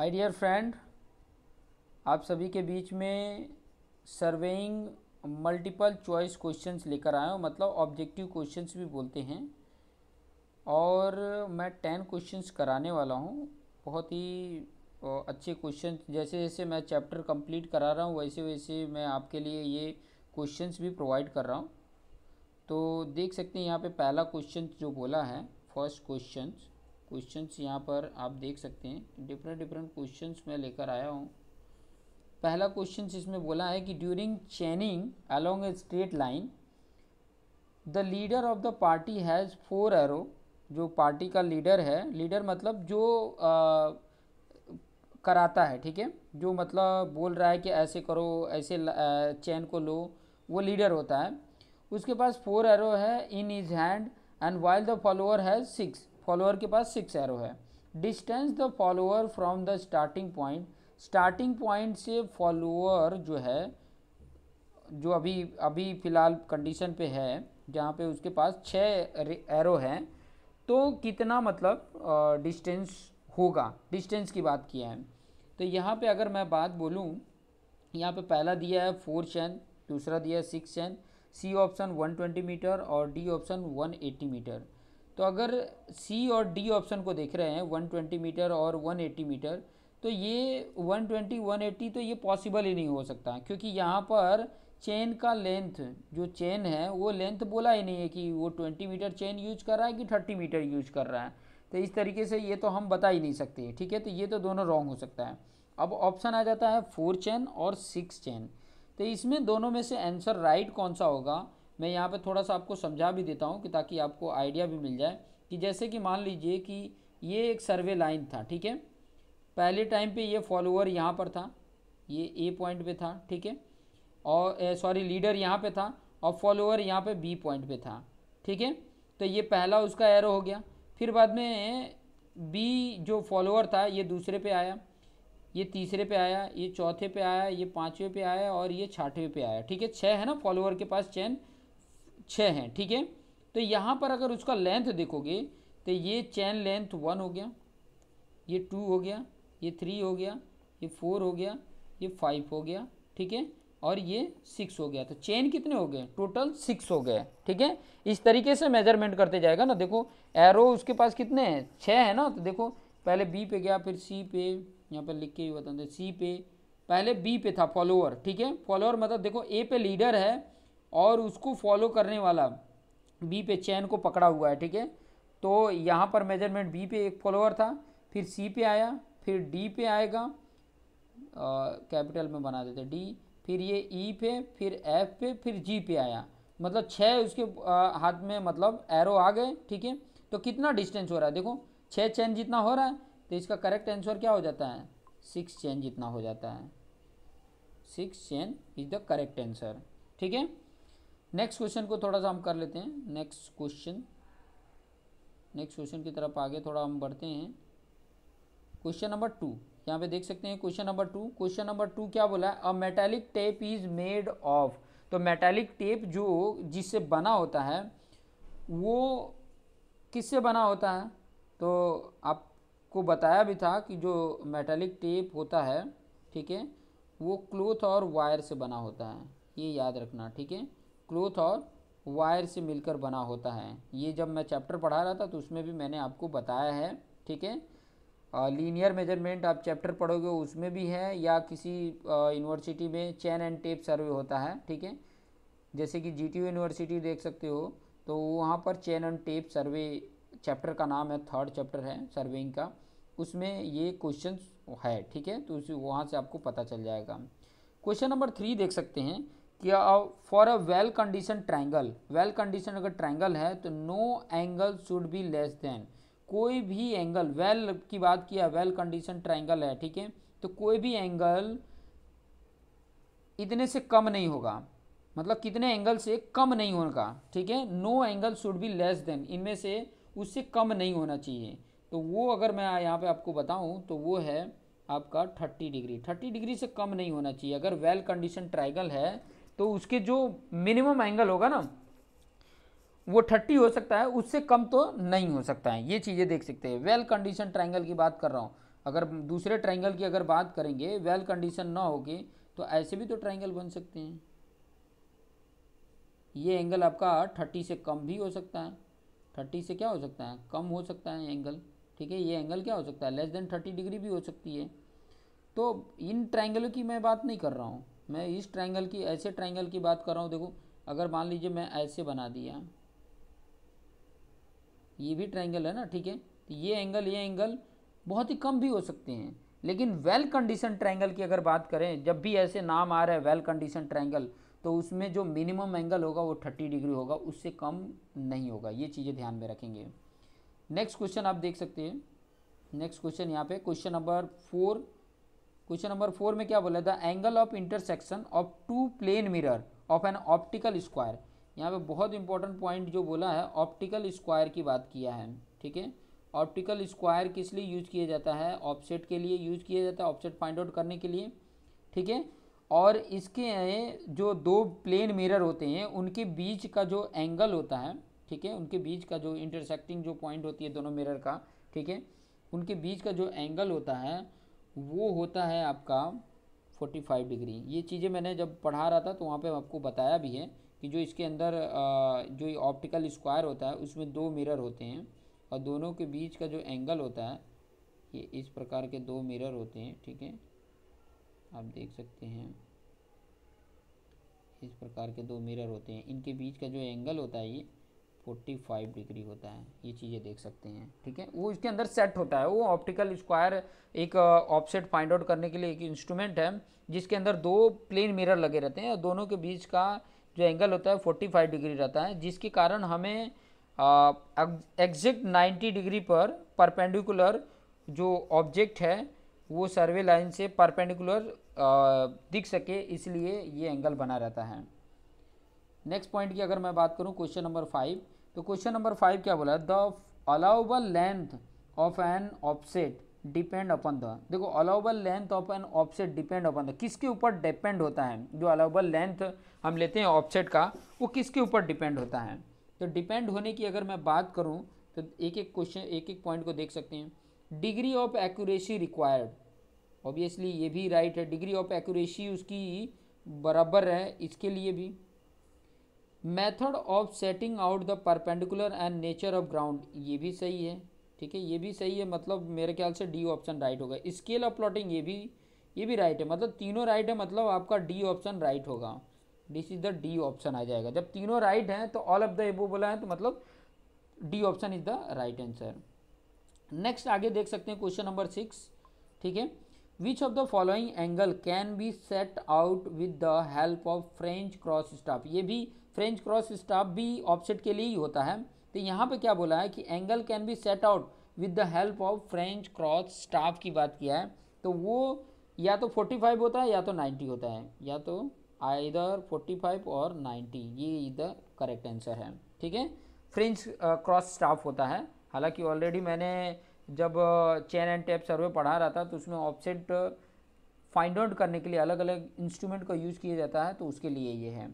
hi dear friend आप सभी के बीच में सर्वेइंग मल्टीपल चॉइस क्वेश्चंस लेकर आया हूँ मतलब ऑब्जेक्टिव क्वेश्चंस भी बोलते हैं और मैं टेन क्वेश्चंस कराने वाला हूँ बहुत ही अच्छे क्वेश्चन जैसे जैसे मैं चैप्टर कंप्लीट करा रहा हूँ वैसे वैसे मैं आपके लिए ये क्वेश्चंस भी प्रोवाइड कर रहा हूँ तो देख सकते हैं यहाँ पे पहला क्वेश्चन जो बोला है फर्स्ट क्वेश्चन क्वेश्चंस यहाँ पर आप देख सकते हैं डिफरेंट डिफरेंट क्वेश्चंस मैं लेकर आया हूँ पहला क्वेश्चन इसमें बोला है कि during chaining along a straight line the leader of the party has four arrow जो पार्टी का लीडर है लीडर मतलब जो आ, कराता है ठीक है जो मतलब बोल रहा है कि ऐसे करो ऐसे चैन को लो वो लीडर होता है उसके पास फोर एरो है in his hand and while the follower has six follower के पास सिक्स एरो है distance the follower from the starting point starting point से फॉलोअर जो है जो अभी अभी फ़िलहाल कंडीशन पे है जहाँ पे उसके पास छः एरो हैं तो कितना मतलब डिस्टेंस होगा डिस्टेंस की बात किया है तो यहाँ पे अगर मैं बात बोलूँ यहाँ पे पहला दिया है फोर चैन दूसरा दिया है six chain C option one twenty metre और D option one eighty metre तो अगर सी और डी ऑप्शन को देख रहे हैं 120 मीटर और 180 मीटर तो ये 120 180 तो ये पॉसिबल ही नहीं हो सकता क्योंकि यहाँ पर चेन का लेंथ जो चेन है वो लेंथ बोला ही नहीं है कि वो 20 मीटर चेन यूज कर रहा है कि 30 मीटर यूज कर रहा है तो इस तरीके से ये तो हम बता ही नहीं सकते ठीक है तो ये तो दोनों रॉन्ग हो सकता है अब ऑप्शन आ जाता है फोर चेन और सिक्स चेन तो इसमें दोनों में से आंसर राइट कौन सा होगा मैं यहाँ पे थोड़ा सा आपको समझा भी देता हूँ कि ताकि आपको आइडिया भी मिल जाए कि जैसे कि मान लीजिए कि ये एक सर्वे लाइन था ठीक है पहले टाइम पे ये फॉलोअर यहाँ पर था ये ए पॉइंट पे था ठीक है और सॉरी लीडर यहाँ पे था और फॉलोअर यहाँ पे बी पॉइंट पे था ठीक है तो ये पहला उसका एरो हो गया फिर बाद में बी जो फॉलोअर था ये दूसरे पे आया ये तीसरे पे आया ये चौथे पे आया ये पाँचवें पे आया और ये छठवें पे आया ठीक है छः है ना फॉलोअर के पास चैन छः हैं ठीक है तो यहाँ पर अगर उसका लेंथ देखोगे तो ये चैन लेंथ वन हो गया ये टू हो गया ये थ्री हो गया ये फोर हो गया ये फाइव हो गया ठीक है और ये सिक्स हो गया तो चेन कितने हो गए टोटल सिक्स हो गए ठीक है इस तरीके से मेजरमेंट करते जाएगा ना देखो एरो उसके पास कितने हैं छः है ना तो देखो पहले बी पे गया फिर सी पे यहाँ पर लिख के ही बताते तो सी पे पहले बी पे था फॉलोअर ठीक है फॉलोअर मतलब देखो ए पे लीडर है और उसको फॉलो करने वाला बी पे चैन को पकड़ा हुआ है ठीक है तो यहाँ पर मेजरमेंट बी पे एक फॉलोअर था फिर सी पे आया फिर डी पे आएगा कैपिटल में बना देते डी फिर ये ई e पे फिर एफ पे फिर जी पे आया मतलब छः उसके आ, हाथ में मतलब एरो आ गए ठीक है तो कितना डिस्टेंस हो रहा है देखो छः चैन जितना हो रहा है तो इसका करेक्ट आंसर क्या हो जाता है सिक्स चैन जितना हो जाता है six chain is the correct answer ठीक है नेक्स्ट क्वेश्चन को थोड़ा सा हम कर लेते हैं नेक्स्ट क्वेश्चन नेक्स्ट क्वेश्चन की तरफ आगे थोड़ा हम बढ़ते हैं क्वेश्चन नंबर टू यहाँ पे देख सकते हैं question number two question number two क्या बोला है a metallic tape is made of तो मेटेलिक टेप जो जिससे बना होता है वो किससे बना होता है तो आपको बताया भी था कि जो मेटेलिक टेप होता है ठीक है वो क्लोथ और वायर से बना होता है ये याद रखना ठीक है क्लोथ और वायर से मिलकर बना होता है ये जब मैं चैप्टर पढ़ा रहा था तो उसमें भी मैंने आपको बताया है ठीक है लीनियर मेजरमेंट आप चैप्टर पढ़ोगे उसमें भी है या किसी यूनिवर्सिटी में चैन एंड टेप सर्वे होता है ठीक है जैसे कि जीटीयू यूनिवर्सिटी देख सकते हो तो वहाँ पर chain and tape survey chapter का नाम है थर्ड चैप्टर है सर्वेइंग का उसमें ये क्वेश्चन है ठीक है तो उसी वहाँ से आपको पता चल जाएगा क्वेश्चन नंबर थ्री देख सकते हैं कि for a well condition triangle well condition अगर ट्रायंगल है तो no angle should be less than कोई भी एंगल वेल well की बात किया वेल कंडीशन ट्रायंगल है ठीक है तो कोई भी एंगल इतने से कम नहीं होगा मतलब कितने एंगल से कम नहीं होगा ठीक है no angle should be less than इनमें से उससे कम नहीं होना चाहिए तो वो अगर मैं यहाँ पे आपको बताऊँ तो वो है आपका थर्टी डिग्री थर्टी डिग्री से कम नहीं होना चाहिए अगर वेल कंडीशन ट्राइगल है तो उसके जो मिनिमम एंगल होगा ना वो थर्टी हो सकता है उससे कम तो नहीं हो सकता है ये चीज़ें देख सकते हैं वेल कंडीशन ट्राइंगल की बात कर रहा हूँ अगर दूसरे ट्राइंगल की अगर बात करेंगे वेल कंडीशन ना होगी तो ऐसे भी तो ट्राइंगल बन सकते हैं ये एंगल आपका थर्टी से कम भी हो सकता है थर्टी से क्या हो सकता है कम हो सकता है एंगल ठीक है ये एंगल क्या हो सकता है लेस देन थर्टी डिग्री भी हो सकती है तो इन ट्राइंगलों की मैं बात नहीं कर रहा हूँ मैं इस ट्रायंगल की ऐसे ट्रायंगल की बात कर रहा हूँ देखो अगर मान लीजिए मैं ऐसे बना दिया ये भी ट्रायंगल है ना ठीक है तो ये एंगल ये एंगल बहुत ही कम भी हो सकते हैं लेकिन वेल कंडीशन ट्रायंगल की अगर बात करें जब भी ऐसे नाम आ रहा है वेल कंडीशन ट्रायंगल तो उसमें जो मिनिमम एंगल होगा वो थर्टी डिग्री होगा उससे कम नहीं होगा ये चीज़ें ध्यान में रखेंगे नेक्स्ट क्वेश्चन आप देख सकते हैं नेक्स्ट क्वेश्चन यहाँ पे question number four question number four में क्या बोला the angle of intersection of two plane mirror of an optical square यहाँ पे बहुत इंपॉर्टेंट पॉइंट जो बोला है ऑप्टिकल स्क्वायर की बात किया है ठीक है ऑप्टिकल स्क्वायर किस लिए यूज किया जाता है ऑफसेट के लिए यूज किया जाता है ऑफसेट फाइंड आउट करने के लिए ठीक है और इसके जो दो प्लेन मिरर होते हैं उनके बीच का जो एंगल होता है ठीक है उनके बीच का जो इंटरसेक्टिंग जो पॉइंट होती है दोनों मिरर का ठीक है उनके बीच का जो एंगल होता है वो होता है आपका 45 डिग्री ये चीज़ें मैंने जब पढ़ा रहा था तो वहाँ पे आपको बताया भी है कि जो इसके अंदर जो ऑप्टिकल स्क्वायर होता है उसमें दो मिरर होते हैं और दोनों के बीच का जो एंगल होता है ये इस प्रकार के दो मिरर होते हैं ठीक है आप देख सकते हैं इस प्रकार के दो मिरर होते हैं इनके बीच का जो एंगल होता है ये 45 डिग्री होता है ये चीज़ें देख सकते हैं ठीक है वो इसके अंदर सेट होता है वो ऑप्टिकल स्क्वायर एक ऑफसेट फाइंड आउट करने के लिए एक इंस्ट्रूमेंट है जिसके अंदर दो प्लेन मिरर लगे रहते हैं और दोनों के बीच का जो एंगल होता है 45 डिग्री रहता है जिसके कारण हमें एग्जैक्ट 90 डिग्री पर परपेंडिकुलर जो ऑब्जेक्ट है वो सर्वे लाइन से परपेंडिकुलर दिख सके इसलिए ये एंगल बना रहता है नेक्स्ट पॉइंट की अगर मैं बात करूँ क्वेश्चन नंबर फाइव तो क्वेश्चन नंबर फाइव क्या बोला the allowable length of an offset depend upon the देखो allowable length of an offset depend upon the किसके ऊपर डिपेंड होता है जो अलाउबल लेंथ हम लेते हैं ऑपसेट का वो किसके ऊपर डिपेंड होता है तो डिपेंड होने की अगर मैं बात करूँ तो एक एक क्वेश्चन एक एक पॉइंट को देख सकते हैं degree of accuracy required obviously ये भी राइट है डिग्री ऑफ एक्यूरेसी उसकी बराबर है इसके लिए भी method of setting out the perpendicular and nature of ground ये भी सही है ठीक है ये भी सही है मतलब मेरे ख्याल से डी ऑप्शन राइट होगा स्केल ऑफ प्लॉटिंग ये भी ये भी राइट है मतलब तीनों राइट है मतलब आपका डी ऑप्शन राइट होगा this is the D option आ जाएगा जब तीनों राइट हैं तो ऑल ऑफ द एबो बोला है तो मतलब D option is the right answer next आगे देख सकते हैं क्वेश्चन नंबर सिक्स ठीक है which of the following angle can be set out with the help of French cross staff ये भी फ्रेंच क्रॉस स्टाफ भी ऑपसेट के लिए ही होता है तो यहाँ पे क्या बोला है कि angle can be set out with the help of French cross staff की बात किया है तो वो या तो 45 होता है या तो 90 होता है या तो आइदर 45 और 90 ये इधर करेक्ट आंसर है ठीक है फ्रेंच क्रॉस स्टाफ होता है हालांकि ऑलरेडी मैंने जब चेन एंड टैप सर्वे पढ़ा रहा था तो उसमें ऑपसेट फाइंड आउट करने के लिए अलग अलग इंस्ट्रूमेंट का यूज़ किया जाता है तो उसके लिए ये है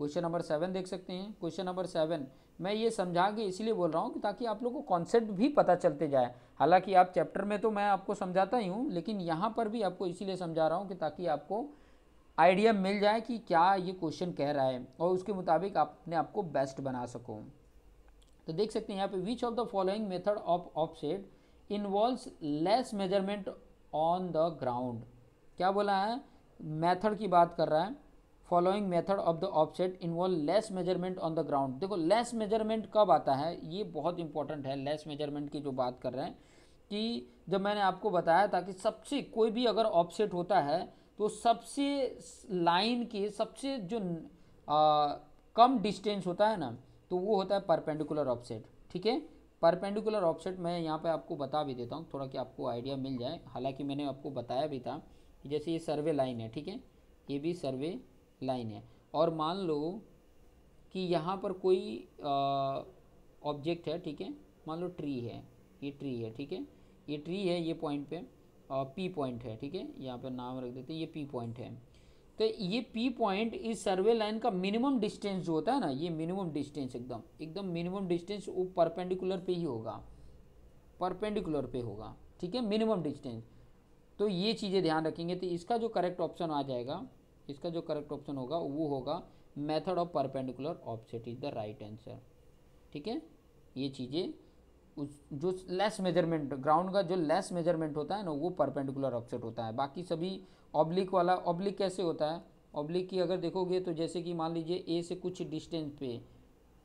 क्वेश्चन नंबर सेवन देख सकते हैं क्वेश्चन नंबर सेवन मैं ये समझा के इसलिए बोल रहा हूँ कि ताकि आप लोग को कॉन्सेप्ट भी पता चलते जाए हालांकि आप चैप्टर में तो मैं आपको समझाता ही हूँ लेकिन यहाँ पर भी आपको इसीलिए समझा रहा हूँ कि ताकि आपको आइडिया मिल जाए कि क्या ये क्वेश्चन कह रहा है और उसके मुताबिक आप अपने आप को बेस्ट बना सको तो देख सकते हैं यहाँ पे which of the following method of offset involves less measurement on the ground क्या बोला है मेथड की बात कर रहा है following method of the offset involve less measurement on the ground देखो लेस मेजरमेंट कब आता है ये बहुत इंपॉर्टेंट है लेस मेजरमेंट की जो बात कर रहे हैं कि जब मैंने आपको बताया था कि सबसे कोई भी अगर ऑफसेट होता है तो सबसे लाइन के सबसे जो आ, कम डिस्टेंस होता है ना तो वो होता है परपेंडिकुलर ऑफसेट ठीक है परपेंडिकुलर ऑफसेट मैं यहाँ पे आपको बता भी देता हूँ थोड़ा कि आपको आइडिया मिल जाए हालांकि मैंने आपको बताया भी था जैसे ये सर्वे लाइन है ठीक है ये भी सर्वे लाइन है और मान लो कि यहाँ पर कोई ऑब्जेक्ट है ठीक है मान लो ट्री है ये ट्री है ठीक है ये ट्री है ये पॉइंट पे पी पॉइंट है ठीक है यहाँ पर नाम रख देते हैं ये पी पॉइंट है तो ये पी पॉइंट इस सर्वे लाइन का मिनिमम डिस्टेंस जो होता है ना ये मिनिमम डिस्टेंस एकदम एकदम मिनिमम डिस्टेंस वो परपेंडिकुलर पे ही होगा परपेंडिकुलर पे होगा ठीक है मिनिमम डिस्टेंस तो ये चीज़ें ध्यान रखेंगे तो इसका जो करेक्ट ऑप्शन आ जाएगा इसका जो करेक्ट ऑप्शन होगा वो होगा method of perpendicular offset is the right answer ठीक है ये चीज़ें उस जो लेस मेजरमेंट ग्राउंड का जो लेस मेजरमेंट होता है ना वो परपेंडिकुलर ऑफसेट होता है बाकी सभी ऑब्लिक वाला ऑब्लिक कैसे होता है ऑब्लिक की अगर देखोगे तो जैसे कि मान लीजिए ए से कुछ डिस्टेंस पे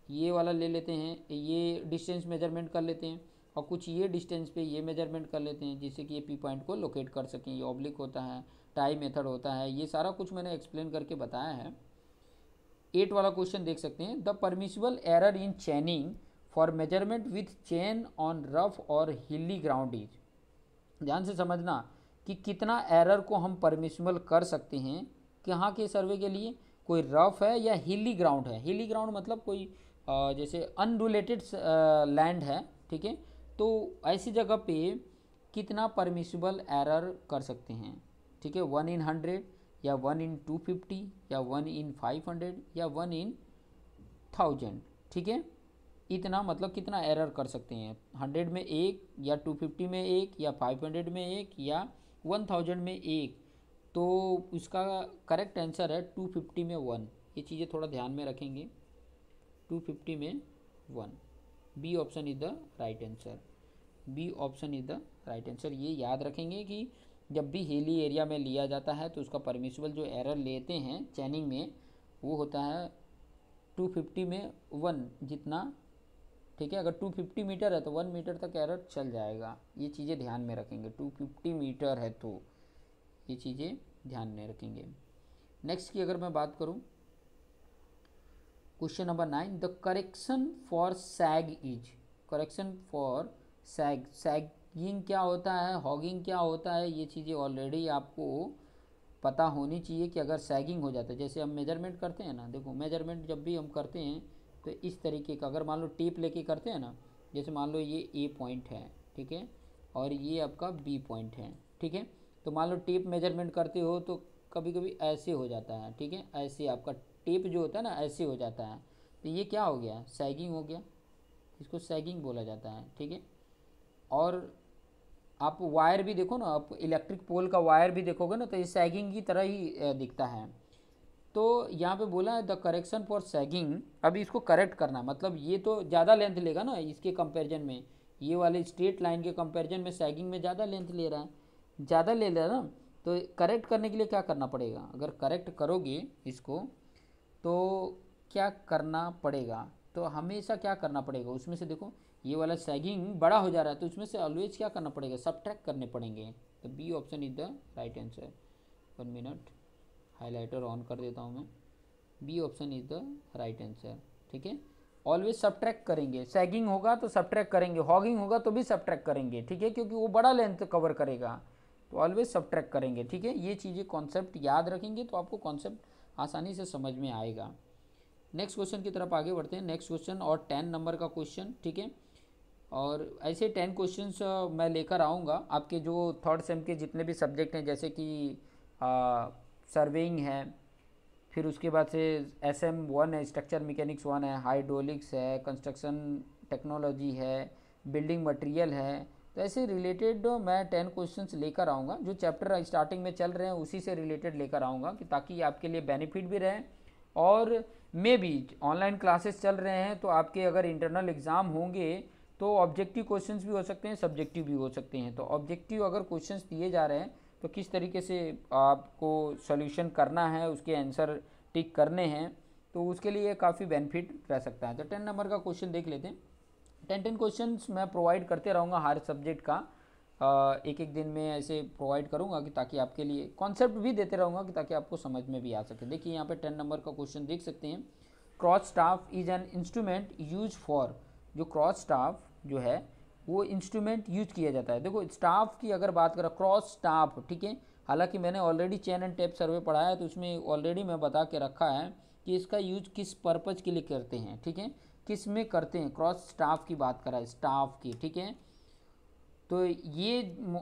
ये वाला ले लेते हैं ये डिस्टेंस मेजरमेंट कर लेते हैं और कुछ ये डिस्टेंस पे ये मेजरमेंट कर लेते हैं जिससे कि ये पी पॉइंट को लोकेट कर सकें ये ऑब्लिक होता है टाई मेथड होता है ये सारा कुछ मैंने एक्सप्लेन करके बताया है एट वाला क्वेश्चन देख सकते हैं the permissible error in chaining for measurement with chain on rough और हिली ग्राउंड इज ध्यान से समझना कि कितना एरर को हम परमिशबल कर सकते हैं कहाँ के सर्वे के लिए कोई रफ है या हिली ग्राउंड है हिली ग्राउंड मतलब कोई जैसे अनरुलेटेड लैंड है ठीक है तो ऐसी जगह पे कितना परमिशबल एरर कर सकते हैं ठीक है वन इन हंड्रेड या वन इन टू फिफ्टी या वन इन फाइव हंड्रेड या वन इन थाउजेंड ठीक है इतना मतलब कितना एरर कर सकते हैं हंड्रेड में एक या टू फिफ्टी में एक या फाइव हंड्रेड में एक या वन थाउजेंड में एक तो उसका करेक्ट आंसर है टू फिफ्टी में वन ये चीज़ें थोड़ा ध्यान में रखेंगे टू फिफ्टी में one B option is the right answer B option is the right answer ये याद रखेंगे कि जब भी हिली एरिया में लिया जाता है तो उसका परमिशबल जो एरर लेते हैं चैनिंग में वो होता है 250 में वन जितना ठीक है अगर 250 मीटर है तो वन मीटर तक एरर चल जाएगा ये चीज़ें ध्यान में रखेंगे 250 मीटर है तो ये चीज़ें ध्यान में रखेंगे नेक्स्ट की अगर मैं बात करूँ question number nine the correction for sag is correction for sag sag hogging क्या होता है हॉगिंग क्या होता है ये चीज़ें ऑलरेडी आपको पता होनी चाहिए कि अगर सैगिंग हो जाता है जैसे हम मेजरमेंट करते हैं ना देखो मेजरमेंट जब भी हम करते हैं तो इस तरीके का अगर मान लो टेप लेके करते हैं ना जैसे मान लो ये ए पॉइंट है ठीक है और ये आपका बी पॉइंट है ठीक है तो मान लो टेप मेजरमेंट करते हो तो कभी कभी ऐसे हो जाता है ठीक है ऐसे आपका टेप जो होता है ना ऐसे हो जाता है तो ये क्या हो गया सैगिंग हो गया इसको सैगिंग बोला जाता है ठीक है और आप वायर भी देखो ना आप इलेक्ट्रिक पोल का वायर भी देखोगे ना तो ये सैगिंग की तरह ही दिखता है तो यहाँ पे बोला है द करेक्शन फॉर सैगिंग अभी इसको करेक्ट करना है मतलब ये तो ज़्यादा लेंथ लेगा ना इसके कंपेरिजन में ये वाले स्ट्रेट लाइन के कंपेरिजन में सैगिंग में ज़्यादा लेंथ ले रहा है ज़्यादा ले रहा है ना तो करेक्ट करने के लिए क्या करना पड़ेगा अगर करेक्ट करोगे इसको तो क्या करना पड़ेगा तो हमेशा क्या करना पड़ेगा उसमें से देखो ये वाला सैगिंग बड़ा हो जा रहा है तो उसमें से ऑलवेज क्या करना पड़ेगा सब करने पड़ेंगे तो B option is the right answer one minute highlighter on कर देता हूँ मैं B option is the right answer ठीक है ऑलवेज सब करेंगे सैगिंग होगा तो सब करेंगे हॉगिंग होगा तो भी सब करेंगे ठीक है क्योंकि वो बड़ा लेंथ कवर करेगा तो ऑलवेज सब करेंगे ठीक है ये चीज़ें कॉन्सेप्ट याद रखेंगे तो आपको कॉन्सेप्ट आसानी से समझ में आएगा नेक्स्ट क्वेश्चन की तरफ आगे बढ़ते हैं नेक्स्ट क्वेश्चन और टेन नंबर का क्वेश्चन ठीक है और ऐसे टेन क्वेश्चंस मैं लेकर आऊँगा आपके जो थर्ड सेम के जितने भी सब्जेक्ट हैं जैसे कि सर्विंग है फिर उसके बाद से एस एम वन है स्ट्रक्चर मैकेनिक्स वन है हाइड्रोलिक्स है कंस्ट्रक्शन टेक्नोलॉजी है बिल्डिंग मटेरियल है तो ऐसे रिलेटेड मैं टेन क्वेश्चंस लेकर आऊँगा जो चैप्टर स्टार्टिंग में चल रहे हैं उसी से रिलेटेड लेकर आऊँगा कि ताकि आपके लिए बेनिफिट भी रहे और मे भी ऑनलाइन क्लासेस चल रहे हैं तो आपके अगर इंटरनल एग्ज़ाम होंगे तो ऑब्जेक्टिव क्वेश्चंस भी हो सकते हैं सब्जेक्टिव भी हो सकते हैं तो ऑब्जेक्टिव अगर क्वेश्चंस दिए जा रहे हैं तो किस तरीके से आपको सॉल्यूशन करना है उसके आंसर टिक करने हैं तो उसके लिए काफ़ी बेनिफिट रह सकता है तो टेन नंबर का क्वेश्चन देख लेते हैं टेन टेन क्वेश्चन मैं प्रोवाइड करते रहूँगा हर सब्जेक्ट का एक एक दिन में ऐसे प्रोवाइड करूँगा कि ताकि आपके लिए कॉन्सेप्ट भी देते रहूँगा कि ताकि आपको समझ में भी आ सके देखिए यहाँ पे टेन नंबर का क्वेश्चन देख सकते हैं cross staff is an instrument use for जो क्रॉस स्टाफ जो है वो इंस्ट्रूमेंट यूज किया जाता है देखो स्टाफ की अगर बात करें क्रॉस स्टाफ ठीक है हालांकि मैंने already chain and tape survey पढ़ाया है तो उसमें ऑलरेडी मैं बता के रखा है कि इसका यूज किस पर्पज़ के लिए करते हैं ठीक है किस में करते हैं क्रॉस स्टाफ की बात करा है स्टाफ की ठीक है तो ये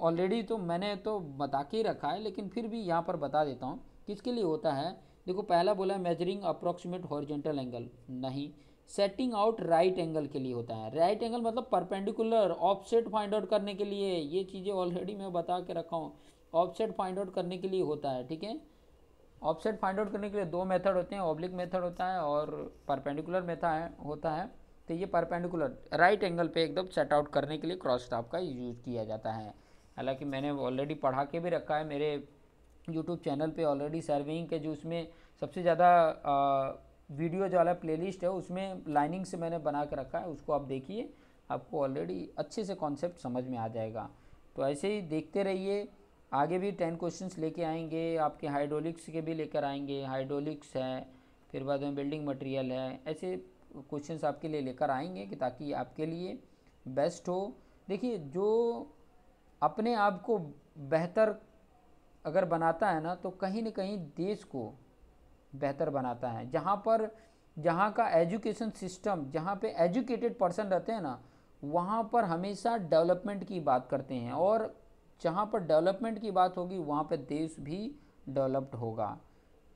ऑलरेडी तो मैंने तो बता के रखा है लेकिन फिर भी यहाँ पर बता देता हूँ किसके लिए होता है देखो पहला बोला मेजरिंग अप्रोक्सीमेट हॉरिजेंटल एंगल नहीं सेटिंग आउट राइट एंगल के लिए होता है राइट एंगल मतलब परपेंडिकुलर ऑफसेट फाइंड आउट करने के लिए ये चीज़ें ऑलरेडी मैं बता के रखा हूँ ऑफसेट फाइंड आउट करने के लिए होता है ठीक है ऑफसेट फाइंड आउट करने के लिए दो मेथड होते हैं ऑब्लिक मेथड होता है और परपेंडिकुलर मेथड होता है तो ये परपेंडिकुलर राइट एंगल पे एकदम सेट आउट करने के लिए क्रॉस स्टाफ का यूज किया जाता है हालांकि मैंने ऑलरेडी पढ़ा के भी रखा है मेरे यूट्यूब चैनल पे ऑलरेडी सर्विंग के जो उसमें सबसे ज़्यादा वीडियो जो वाला लिस्ट है उसमें लाइनिंग से मैंने बना के रखा है उसको आप देखिए आपको ऑलरेडी अच्छे से कॉन्सेप्ट समझ में आ जाएगा तो ऐसे ही देखते रहिए आगे भी टेन क्वेश्चंस लेके आएंगे आपके हाइड्रोलिक्स के भी लेकर आएंगे हाइड्रोलिक्स है फिर बाद में बिल्डिंग मटेरियल है ऐसे क्वेश्चन आपके लिए लेकर आएंगे कि ताकि आपके लिए बेस्ट हो देखिए जो अपने आप को बेहतर अगर बनाता है ना तो कहीं ना कहीं देश को बेहतर बनाता है जहाँ पर जहाँ का एजुकेशन सिस्टम जहाँ पे एजुकेटेड पर्सन रहते हैं ना वहाँ पर हमेशा डेवलपमेंट की बात करते हैं और जहाँ पर डेवलपमेंट की बात होगी वहाँ पर देश भी डेवलप्ड होगा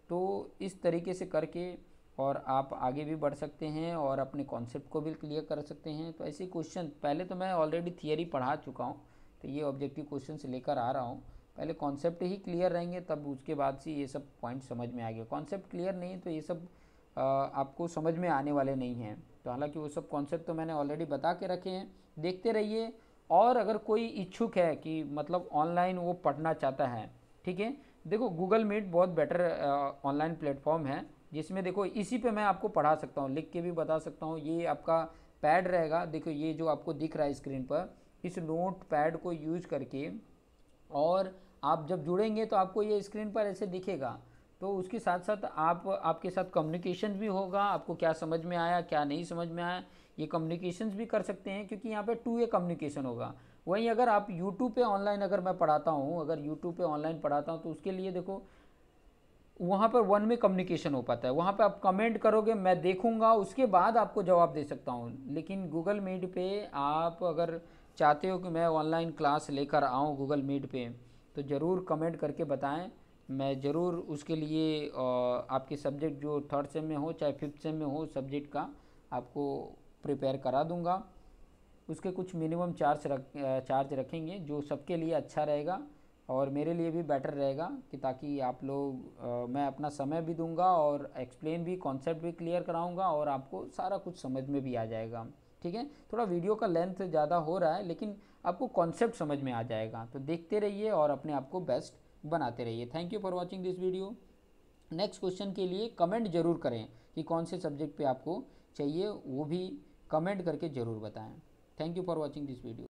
तो इस तरीके से करके और आप आगे भी बढ़ सकते हैं और अपने कॉन्सेप्ट को भी क्लियर कर सकते हैं तो ऐसे क्वेश्चन पहले तो मैं ऑलरेडी थियरी पढ़ा चुका हूँ तो ये ऑब्जेक्टिव क्वेश्चन लेकर आ रहा हूँ पहले कॉन्सेप्ट ही क्लियर रहेंगे तब उसके बाद से ये सब पॉइंट समझ में आ गया कॉन्सेप्ट क्लियर नहीं तो ये सब आपको समझ में आने वाले नहीं हैं तो हालांकि वो सब कॉन्सेप्ट तो मैंने ऑलरेडी बता के रखे हैं देखते रहिए और अगर कोई इच्छुक है कि मतलब ऑनलाइन वो पढ़ना चाहता है ठीक है देखो गूगल मीट बहुत बेटर ऑनलाइन प्लेटफॉर्म है जिसमें देखो इसी पे मैं आपको पढ़ा सकता हूँ लिख के भी बता सकता हूँ ये आपका पैड रहेगा देखो ये जो आपको दिख रहा है स्क्रीन पर इस नोट पैड को यूज करके और आप जब जुड़ेंगे तो आपको ये स्क्रीन पर ऐसे दिखेगा तो उसके साथ साथ आप आपके साथ कम्युनिकेशन भी होगा आपको क्या समझ में आया क्या नहीं समझ में आया ये कम्युनिकेशन भी कर सकते हैं क्योंकि यहाँ पे टू ए कम्युनिकेशन होगा वहीं अगर आप यूट्यूब पे ऑनलाइन अगर मैं पढ़ाता हूँ अगर यूट्यूब पे ऑनलाइन पढ़ाता हूँ तो उसके लिए देखो वहाँ पर वन में कम्युनिकेशन हो पाता है वहाँ पर आप कमेंट करोगे मैं देखूँगा उसके बाद आपको जवाब दे सकता हूँ लेकिन गूगल मीट पे आप अगर चाहते हो कि मैं ऑनलाइन क्लास लेकर आऊँ गूगल मीट पे तो ज़रूर कमेंट करके बताएं मैं ज़रूर उसके लिए आपके सब्जेक्ट जो थर्ड सेम में हो चाहे फिफ्थ सेम में हो सब्जेक्ट का आपको प्रिपेयर करा दूँगा उसके कुछ मिनिमम चार्ज रख चार्ज रखेंगे जो सबके लिए अच्छा रहेगा और मेरे लिए भी बेटर रहेगा कि ताकि आप लोग मैं अपना समय भी दूंगा और एक्सप्लेन भी कॉन्सेप्ट भी क्लियर कराऊंगा और आपको सारा कुछ समझ में भी आ जाएगा ठीक है थोड़ा वीडियो का लेंथ ज़्यादा हो रहा है लेकिन आपको कॉन्सेप्ट समझ में आ जाएगा तो देखते रहिए और अपने आप को बेस्ट बनाते रहिए thank you for watching this video next question के लिए कमेंट जरूर करें कि कौन से सब्जेक्ट पर आपको चाहिए वो भी कमेंट करके ज़रूर बताएँ thank you for watching this video